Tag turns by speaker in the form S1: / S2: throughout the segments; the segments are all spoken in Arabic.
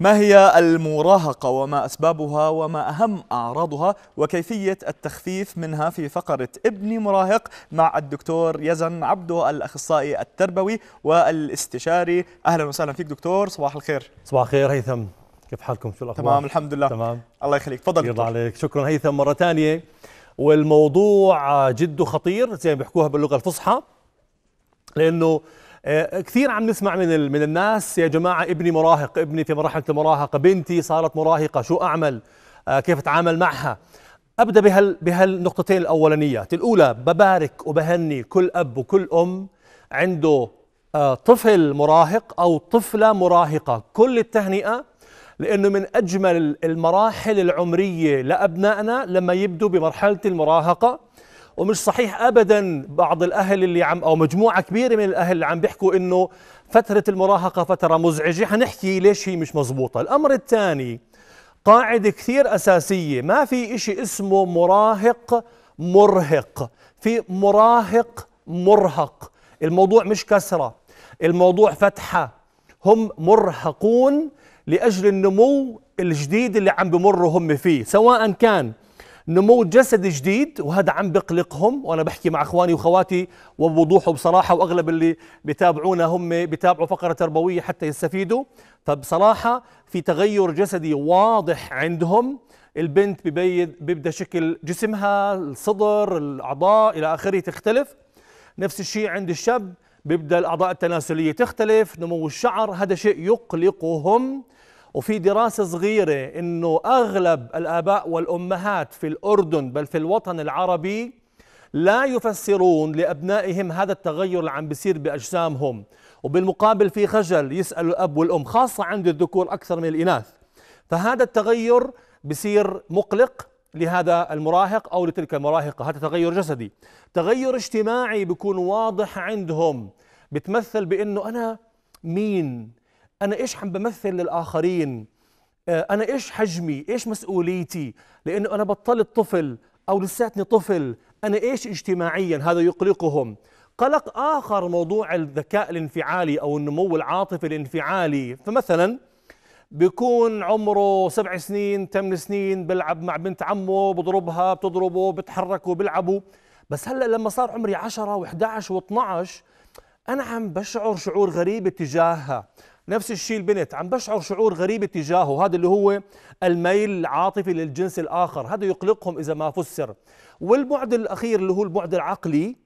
S1: ما هي المراهقة وما أسبابها وما أهم أعراضها وكيفية التخفيف منها في فقرة ابني مراهق مع الدكتور يزن عبده الأخصائي التربوي والاستشاري أهلا وسهلا فيك دكتور صباح الخير صباح الخير هيثم كيف حالكم شو الأخبار؟ تمام الحمد لله تمام الله يخليك تفضل يرضى عليك شكرا هيثم مرة ثانية والموضوع جد خطير زي ما بيحكوها باللغه الفصحى لانه آه، كثير عم نسمع من من الناس يا جماعه ابني مراهق ابني في مرحله المراهقه بنتي صارت مراهقه شو اعمل آه، كيف اتعامل معها ابدا بهال بهالنقطتين الاولانيات الاولى ببارك وبهني كل اب وكل ام عنده آه، طفل مراهق او طفله مراهقه كل التهنئه لأنه من أجمل المراحل العمرية لأبنائنا لما يبدوا بمرحلة المراهقة ومش صحيح ابدا بعض الاهل اللي عم او مجموعه كبيره من الاهل اللي عم بيحكوا انه فتره المراهقه فتره مزعجه حنحكي ليش هي مش مزبوطه الامر الثاني قاعده كثير اساسيه ما في إشي اسمه مراهق مرهق في مراهق مرهق الموضوع مش كسره الموضوع فتحه هم مرهقون لأجل النمو الجديد اللي عم بمروا هم فيه سواء كان نمو جسد جديد وهذا عم بقلقهم وانا بحكي مع اخواني واخواتي وبوضوح وبصراحه واغلب اللي بتابعونا هم بتابعوا فقره تربويه حتى يستفيدوا فبصراحه في تغير جسدي واضح عندهم البنت ببين بيبدا شكل جسمها الصدر الاعضاء الى اخره تختلف نفس الشيء عند الشاب بيبدا الاعضاء التناسليه تختلف نمو الشعر هذا شيء يقلقهم وفي دراسة صغيرة أنه أغلب الآباء والأمهات في الأردن بل في الوطن العربي لا يفسرون لأبنائهم هذا التغير اللي عم بيصير بأجسامهم وبالمقابل في خجل يسأل الأب والأم خاصة عند الذكور أكثر من الإناث فهذا التغير بصير مقلق لهذا المراهق أو لتلك المراهقة هذا تغير جسدي تغير اجتماعي بيكون واضح عندهم بتمثل بأنه أنا مين انا ايش عم بمثل للاخرين آه، انا ايش حجمي ايش مسؤوليتي لانه انا بطلت طفل او لساتني طفل انا ايش اجتماعيا هذا يقلقهم قلق اخر موضوع الذكاء الانفعالي او النمو العاطفي الانفعالي فمثلا بيكون عمره سبع سنين ثمان سنين بلعب مع بنت عمه بضربها بتضربه بتحركوا بيلعبوا بس هلا لما صار عمري 10 و11 و12 انا عم بشعر شعور غريب تجاهها نفس الشيء البنت عم بشعر شعور غريب اتجاهه هذا اللي هو الميل العاطفي للجنس الآخر هذا يقلقهم إذا ما فسر والبعد الأخير اللي هو البعد العقلي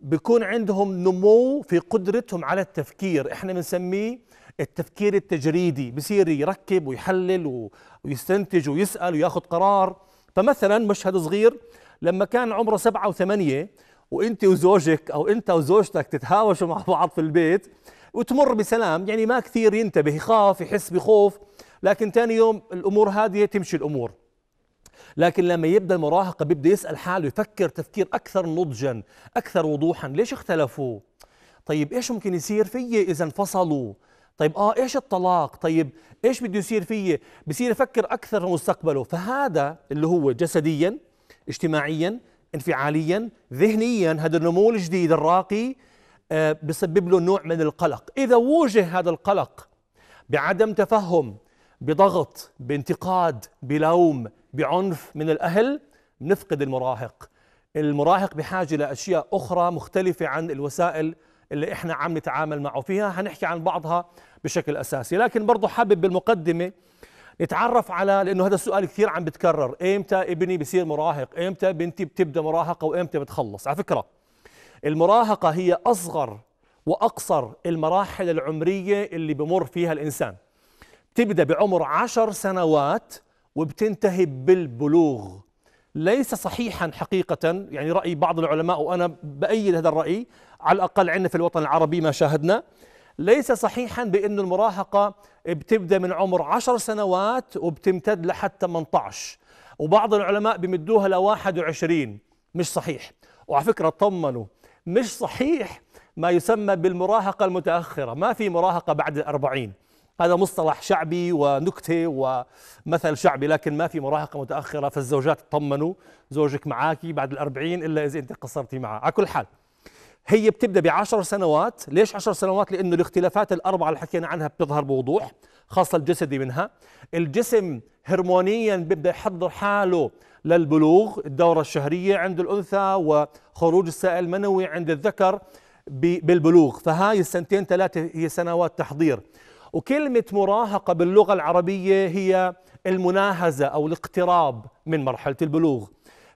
S1: بيكون عندهم نمو في قدرتهم على التفكير احنا بنسميه التفكير التجريدي بصير يركب ويحلل ويستنتج ويسأل وياخذ قرار فمثلا مشهد صغير لما كان عمره سبعة وثمانية وانت وزوجك او انت وزوجتك تتهاوشوا مع بعض في البيت وتمر بسلام يعني ما كثير ينتبه يخاف يحس بخوف لكن ثاني يوم الامور هاديه تمشي الامور لكن لما يبدا المراهقه بيبدا يسال حاله يفكر تفكير اكثر نضجا اكثر وضوحا ليش اختلفوا طيب ايش ممكن يصير في اذا انفصلوا طيب اه ايش الطلاق طيب ايش بده يصير في بصير يفكر اكثر في مستقبله فهذا اللي هو جسديا اجتماعيا انفعاليا ذهنيا هذا النمو الجديد الراقي آه، بسبب له نوع من القلق إذا وجه هذا القلق بعدم تفهم بضغط بانتقاد بلوم بعنف من الأهل نفقد المراهق المراهق بحاجة لأشياء أخرى مختلفة عن الوسائل اللي إحنا عم نتعامل معه فيها هنحكي عن بعضها بشكل أساسي لكن برضو حابب بالمقدمة نتعرف على لانه هذا السؤال كثير عم بتكرر امتى ابني بصير مراهق امتى بنتي بتبدا مراهقه وامتى بتخلص على فكره المراهقه هي اصغر واقصر المراحل العمريه اللي بمر فيها الانسان بتبدا بعمر عشر سنوات وبتنتهي بالبلوغ ليس صحيحا حقيقة يعني رأي بعض العلماء وأنا بأيد هذا الرأي على الأقل عندنا في الوطن العربي ما شاهدنا ليس صحيحا بأن المراهقة بتبدا من عمر 10 سنوات وبتمتد لحتى 18 وبعض العلماء بمدوها ل 21 مش صحيح وعلى فكره اطمنوا مش صحيح ما يسمى بالمراهقه المتاخره ما في مراهقه بعد ال 40 هذا مصطلح شعبي ونكته ومثل شعبي لكن ما في مراهقه متاخره فالزوجات اطمنوا زوجك معاكي بعد الأربعين الا اذا انت قصرتي معه على كل حال هي بتبدا بعشر سنوات ليش عشر سنوات لانه الاختلافات الاربعه اللي حكينا عنها بتظهر بوضوح خاصه الجسدي منها الجسم هرمونيا بيبدا يحضر حاله للبلوغ الدوره الشهريه عند الانثى وخروج السائل المنوي عند الذكر بالبلوغ فهاي السنتين ثلاثه هي سنوات تحضير وكلمه مراهقه باللغه العربيه هي المناهزه او الاقتراب من مرحله البلوغ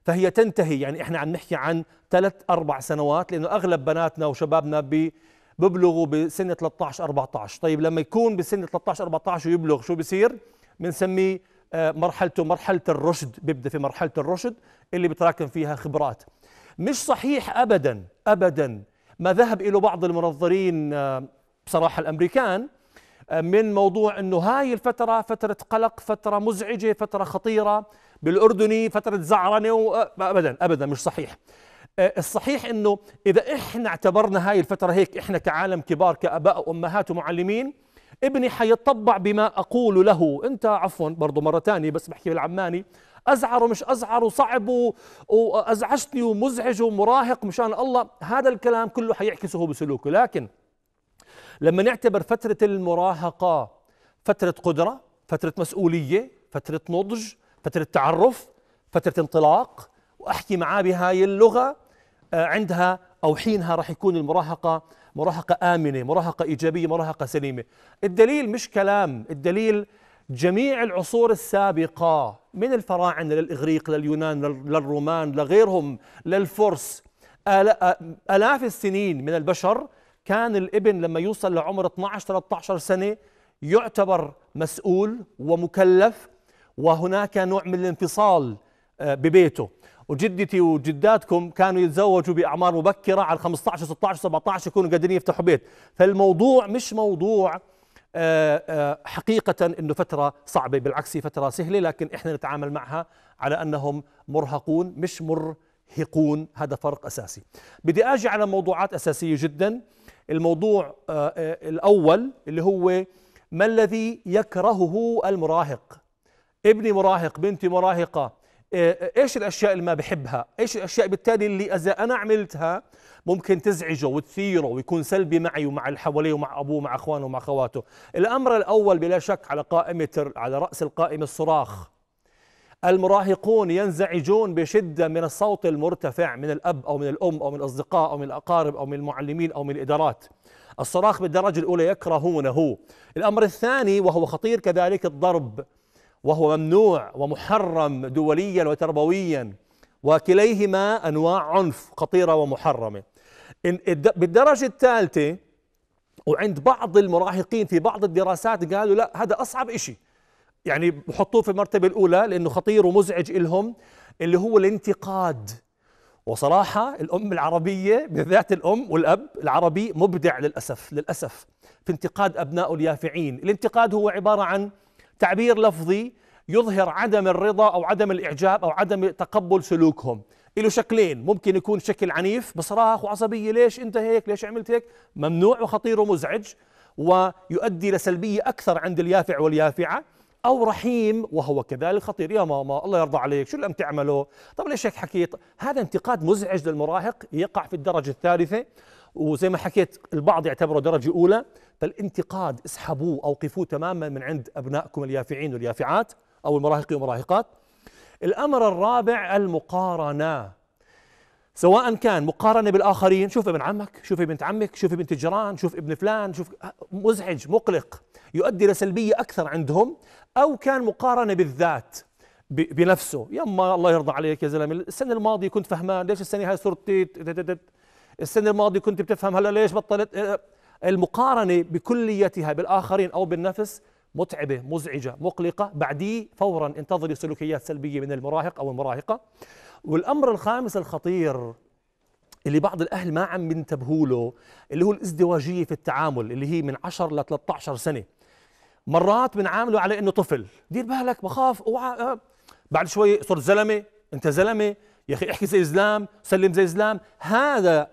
S1: فهي تنتهي يعني احنا عم نحكي عن ثلاث اربع سنوات لانه اغلب بناتنا وشبابنا بي ببلغوا بسن 13 14 طيب لما يكون بسن 13 14 ويبلغ شو بصير بنسميه آه، مرحلته مرحله الرشد بيبدا في مرحله الرشد اللي بتراكم فيها خبرات مش صحيح ابدا ابدا ما ذهب اليه بعض المنظرين آه، بصراحه الامريكان آه، من موضوع انه هاي الفتره فتره قلق فتره مزعجه فتره خطيره بالاردني فتره زعرنه و... ابدا ابدا مش صحيح الصحيح انه اذا احنا اعتبرنا هاي الفتره هيك احنا كعالم كبار كاباء وامهات ومعلمين ابني حيطبع بما اقول له انت عفوا برضه مره ثانيه بس بحكي بالعماني ازعر ومش ازعر وصعب وازعجتني ومزعج ومراهق مشان الله هذا الكلام كله حيعكسه بسلوكه لكن لما نعتبر فتره المراهقه فتره قدره فتره مسؤوليه فتره نضج فتره تعرف فتره انطلاق واحكي معاه بهاي اللغه آه، عندها او حينها راح يكون المراهقه مراهقه امنه مراهقه ايجابيه مراهقه سليمه الدليل مش كلام الدليل جميع العصور السابقه من الفراعنه للاغريق لليونان للرومان لغيرهم للفرس الاف السنين من البشر كان الابن لما يوصل لعمر 12 13 سنه يعتبر مسؤول ومكلف وهناك نوع من الانفصال آه، ببيته وجدتي وجداتكم كانوا يتزوجوا باعمار مبكره على 15 16 17 يكونوا قادرين يفتحوا بيت فالموضوع مش موضوع آه، آه، حقيقة أنه فترة صعبة بالعكس فترة سهلة لكن إحنا نتعامل معها على أنهم مرهقون مش مرهقون هذا فرق أساسي بدي أجي على موضوعات أساسية جدا الموضوع الأول اللي هو ما الذي يكرهه المراهق ابني مراهق بنتي مراهقة إيه، ايش الاشياء اللي ما بحبها ايش الاشياء بالتالي اللي اذا انا عملتها ممكن تزعجه وتثيره ويكون سلبي معي ومع اللي حواليه ومع ابوه ومع اخوانه ومع خواته الامر الاول بلا شك على قائمه على راس القائمه الصراخ المراهقون ينزعجون بشده من الصوت المرتفع من الاب او من الام او من الاصدقاء او من الاقارب او من المعلمين او من الادارات الصراخ بالدرجه الاولى يكرهونه الامر الثاني وهو خطير كذلك الضرب وهو ممنوع ومحرم دوليا وتربويا وكليهما انواع عنف خطيره ومحرمه. بالدرجه الثالثه وعند بعض المراهقين في بعض الدراسات قالوا لا هذا اصعب شيء يعني بحطوه في المرتبه الاولى لانه خطير ومزعج الهم اللي هو الانتقاد وصراحه الام العربيه بالذات الام والاب العربي مبدع للاسف للاسف في انتقاد ابنائه اليافعين، الانتقاد هو عباره عن تعبير لفظي يظهر عدم الرضا أو عدم الإعجاب أو عدم تقبل سلوكهم له شكلين ممكن يكون شكل عنيف بصراخ وعصبية ليش أنت هيك ليش عملت هيك ممنوع وخطير ومزعج ويؤدي لسلبية أكثر عند اليافع واليافعة أو رحيم وهو كذلك خطير يا ماما الله يرضى عليك شو اللي عم تعمله طب ليش هيك حكيت هذا انتقاد مزعج للمراهق يقع في الدرجة الثالثة وزي ما حكيت البعض يعتبره درجة أولى فالانتقاد اسحبوه أوقفوه تماما من عند أبنائكم اليافعين واليافعات أو المراهقين والمراهقات الأمر الرابع المقارنة سواء كان مقارنة بالآخرين شوف ابن عمك شوف بنت عمك شوف بنت الجيران شوف ابن فلان شوف مزعج مقلق يؤدي لسلبية أكثر عندهم أو كان مقارنة بالذات بنفسه يما الله يرضى عليك يا زلمه السنه الماضيه كنت فهمان ليش السنه هاي صرت السنه الماضيه كنت بتفهم هلا ليش بطلت المقارنة بكليتها بالآخرين أو بالنفس متعبة مزعجة مقلقة بعديه فورا انتظري سلوكيات سلبية من المراهق أو المراهقة والأمر الخامس الخطير اللي بعض الأهل ما عم ينتبهوا له اللي هو الازدواجية في التعامل اللي هي من 10 ل 13 سنة مرات بنعامله على انه طفل دير بالك بخاف اوعى آه. بعد شوي صرت زلمه انت زلمه يا اخي احكي زي زلام سلم زي زلام هذا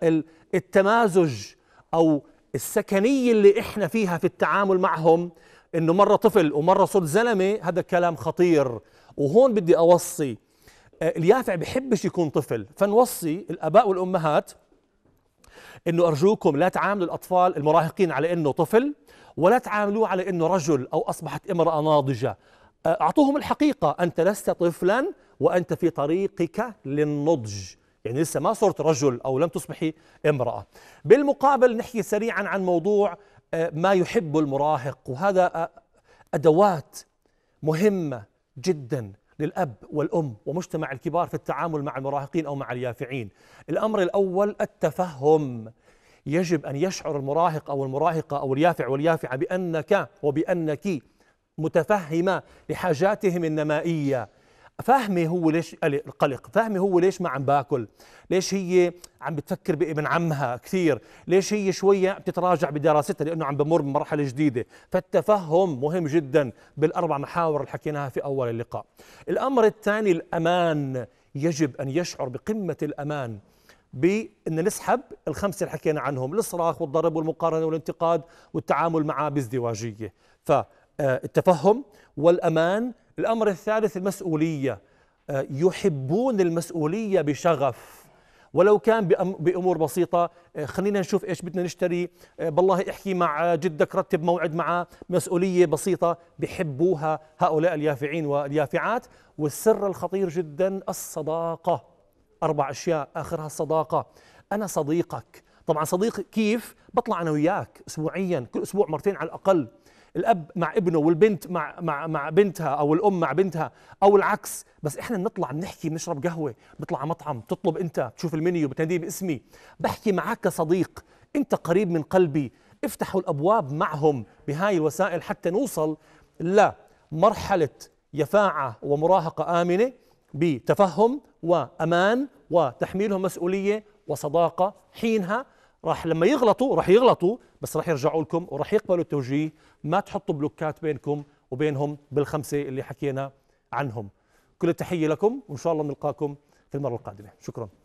S1: التمازج او السكنية اللي إحنا فيها في التعامل معهم إنه مرة طفل ومرة صرت زلمة هذا الكلام خطير وهون بدي أوصي آه، اليافع بحبش يكون طفل فنوصي الآباء والأمهات انه ارجوكم لا تعاملوا الاطفال المراهقين على انه طفل ولا تعاملوه على انه رجل او اصبحت امراه ناضجه آه، اعطوهم الحقيقه انت لست طفلا وانت في طريقك للنضج يعني لسه ما صرت رجل أو لم تصبحي امرأة بالمقابل نحكي سريعا عن موضوع آه، ما يحب المراهق وهذا آه، أدوات مهمة جدا للأب والأم ومجتمع الكبار في التعامل مع المراهقين أو مع اليافعين الأمر الأول التفهم يجب أن يشعر المراهق أو المراهقة أو اليافع واليافعة بأنك وبأنك متفهمة لحاجاتهم النمائية فهمي هو ليش قلق فهمي هو ليش ما عم باكل ليش هي عم بتفكر بابن عمها كثير ليش هي شوية بتتراجع بدراستها لأنه عم بمر بمرحلة جديدة فالتفهم مهم جدا بالأربع محاور اللي حكيناها في أول اللقاء الأمر الثاني الأمان يجب أن يشعر بقمة الأمان بأن نسحب الخمسة اللي حكينا عنهم الصراخ والضرب والمقارنة والانتقاد والتعامل معه بازدواجية فالتفهم آه، والأمان الأمر الثالث المسؤولية آه، يحبون المسؤولية بشغف ولو كان بامور بسيطه آه، خلينا نشوف ايش بدنا نشتري آه، بالله احكي مع جدك رتب موعد معه مسؤوليه بسيطه بحبوها هؤلاء اليافعين واليافعات والسر الخطير جدا الصداقه اربع اشياء اخرها الصداقه انا صديقك طبعا صديق كيف بطلع انا وياك اسبوعيا كل اسبوع مرتين على الاقل الاب مع ابنه والبنت مع مع مع بنتها او الام مع بنتها او العكس بس احنا بنطلع بنحكي بنشرب قهوه بنطلع على مطعم بتطلب انت بتشوف المنيو بتناديه باسمي بحكي معك كصديق انت قريب من قلبي افتحوا الابواب معهم بهاي الوسائل حتى نوصل لمرحله يفاعه ومراهقه امنه بتفهم وامان وتحميلهم مسؤوليه وصداقه حينها راح لما يغلطوا راح يغلطوا بس راح يرجعوا لكم وراح يقبلوا التوجيه ما تحطوا بلوكات بينكم وبينهم بالخمسه اللي حكينا عنهم كل التحيه لكم وان شاء الله نلقاكم في المره القادمه شكرا